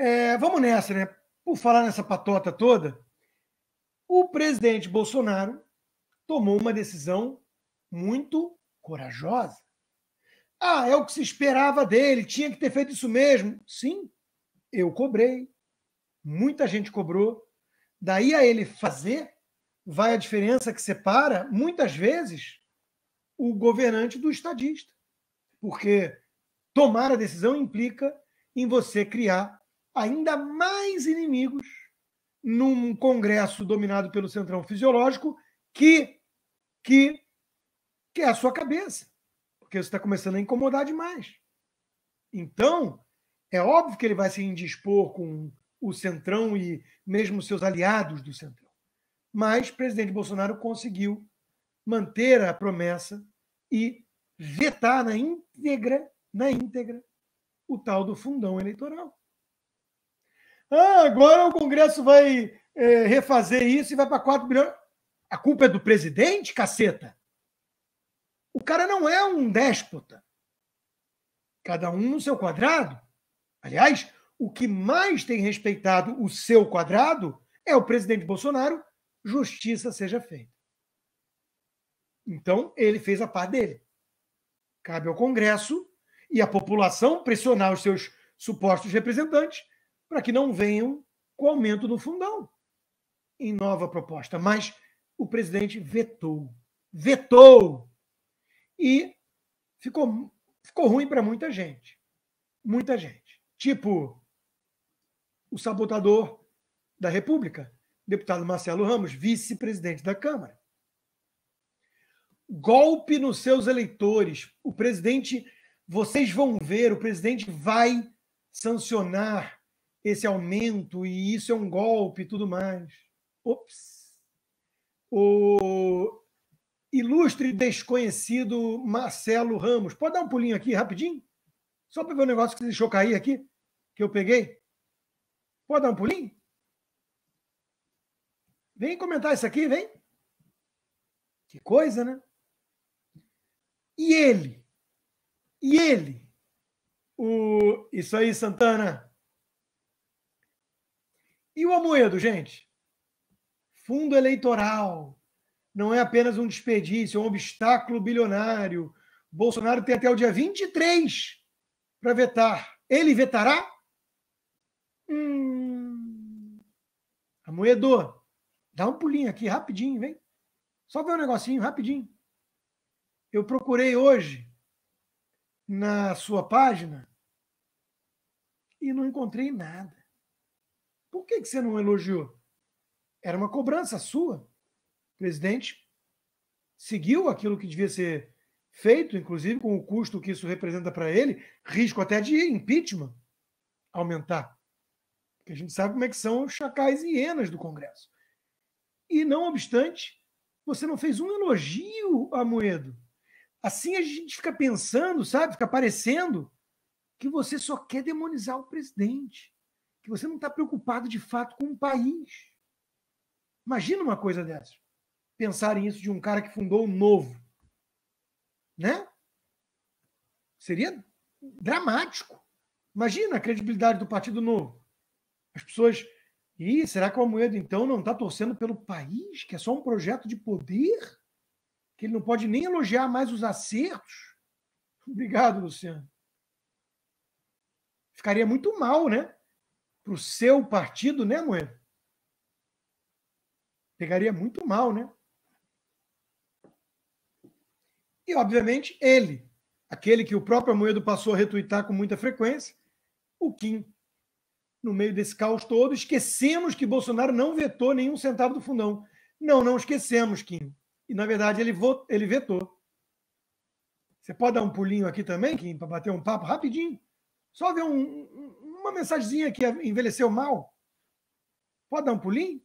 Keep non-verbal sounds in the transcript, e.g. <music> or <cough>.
É, vamos nessa, né? Por falar nessa patota toda, o presidente Bolsonaro tomou uma decisão muito corajosa. Ah, é o que se esperava dele, tinha que ter feito isso mesmo. Sim, eu cobrei. Muita gente cobrou. Daí a ele fazer, vai a diferença que separa, muitas vezes, o governante do estadista. Porque tomar a decisão implica em você criar ainda mais inimigos num congresso dominado pelo centrão fisiológico que que que é a sua cabeça, porque isso está começando a incomodar demais. Então, é óbvio que ele vai se indispor com o centrão e mesmo seus aliados do centrão. Mas o presidente Bolsonaro conseguiu manter a promessa e vetar na íntegra, na íntegra, o tal do fundão eleitoral. Ah, agora o Congresso vai é, refazer isso e vai para 4 bilhões. A culpa é do presidente, caceta? O cara não é um déspota. Cada um no seu quadrado. Aliás, o que mais tem respeitado o seu quadrado é o presidente Bolsonaro, justiça seja feita. Então, ele fez a parte dele. Cabe ao Congresso e à população pressionar os seus supostos representantes para que não venham com aumento do fundão em nova proposta. Mas o presidente vetou. Vetou! E ficou, ficou ruim para muita gente. Muita gente. Tipo, o sabotador da República, deputado Marcelo Ramos, vice-presidente da Câmara. Golpe nos seus eleitores. O presidente, vocês vão ver, o presidente vai sancionar esse aumento e isso é um golpe e tudo mais. Ops! O ilustre desconhecido Marcelo Ramos. Pode dar um pulinho aqui rapidinho? Só para ver o um negócio que você deixou cair aqui, que eu peguei. Pode dar um pulinho? Vem comentar isso aqui, vem. Que coisa, né? E ele? E ele? O... Isso aí, Santana. E o Amoedo, gente? Fundo eleitoral. Não é apenas um desperdício, é um obstáculo bilionário. Bolsonaro tem até o dia 23 para vetar. Ele vetará? Hum. Amoedo, dá um pulinho aqui rapidinho, vem. Só ver um negocinho rapidinho. Eu procurei hoje na sua página e não encontrei nada. Por que, que você não elogiou? Era uma cobrança sua. O presidente seguiu aquilo que devia ser feito, inclusive com o custo que isso representa para ele, risco até de impeachment aumentar. Porque a gente sabe como é que são os chacais e hienas do Congresso. E não obstante, você não fez um elogio a Moedo. Assim a gente fica pensando, sabe? Fica parecendo que você só quer demonizar o presidente que você não está preocupado de fato com o país. Imagina uma coisa dessa. em isso de um cara que fundou o Novo. Né? Seria dramático. Imagina a credibilidade do Partido Novo. As pessoas. E será que o Almoedo, então, não está torcendo pelo país, que é só um projeto de poder? Que ele não pode nem elogiar mais os acertos? <laughs> Obrigado, Luciano. Ficaria muito mal, né? para o seu partido, né, Moedo? Pegaria muito mal, né? E, obviamente, ele, aquele que o próprio Moedo passou a retuitar com muita frequência, o Kim. No meio desse caos todo, esquecemos que Bolsonaro não vetou nenhum centavo do fundão. Não, não esquecemos, Kim. E, na verdade, ele, votou, ele vetou. Você pode dar um pulinho aqui também, Kim, para bater um papo rapidinho? Só ver um, uma mensagenzinha que envelheceu mal. Pode dar um pulinho?